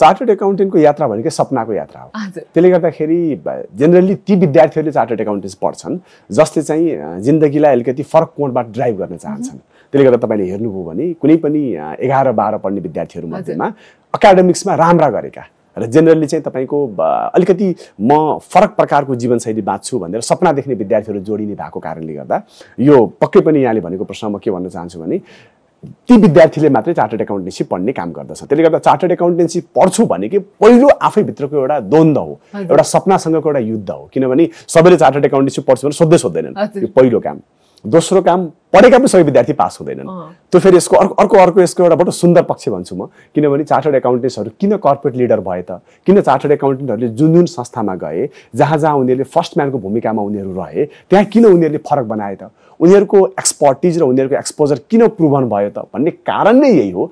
chartered एकाउन्टेन्टको यात्रा भनेको सपनाको यात्रा हो त्यसले गर्दाखेरि जेनरली ती विद्यार्थीहरूले चार्टर्ड एकाउन्टेन्ट पढ्छन् जसले चाहिँ जिन्दगीलाई अलिकति फरक कोणबाट ड्राइभ गर्न चाहन्छन् त्यसले गर्दा तपाईँले हेर्नुभयो भने कुनै पनि एघार बाह्र पढ्ने विद्यार्थीहरूमध्येमा अकाडेमिक्समा राम्रा गरेका र जेनरली चाहिँ तपाईँको अलिकति म फरक प्रकारको जीवनशैली बाँच्छु भनेर सपना देख्ने विद्यार्थीहरू जोडिने भएको कारणले गर्दा यो पक्कै पनि यहाँले भनेको प्रश्न म के भन्न चाहन्छु भने ती विद्यार्थीले मात्रै चार्टर्ड एकाउन्टेन्सी पढ्ने काम गर्दछ त्यसले गर्दा चार्टर्ड एकाउन्टेन्सी पढ्छु भने कि पहिलो आफैभित्रको एउटा द्वन्द हो एउटा सपनासँगको एउटा युद्ध हो किनभने सबैले चार्टर्ड एकाउन्टेन्सी पढ्छु भने सोध्दै सोध्दैनन् यो पहिलो काम दोस्रो काम पढेका पनि सबै विद्यार्थी पास हुँदैनन् त्यो फेरि यसको अर्को अर्को अर्को यसको एउटा बडो सुन्दर पक्ष भन्छु म किनभने चार्टर्ड एकाउन्टेन्ट्सहरू किन कर्पोरेट लिडर भए त किन चार्टर्ड एकाउन्टेन्टहरूले जुन जुन संस्थामा गए जहाँ जहाँ उनीहरूले फर्स्ट म्यानको भूमिकामा उनीहरू रहे त्यहाँ किन उनीहरूले फरक बनाए त उनीहरूको एक्सपर्टिज र उनीहरूको एक्सपोजर किन प्रुभन भयो त भन्ने कारण नै यही हो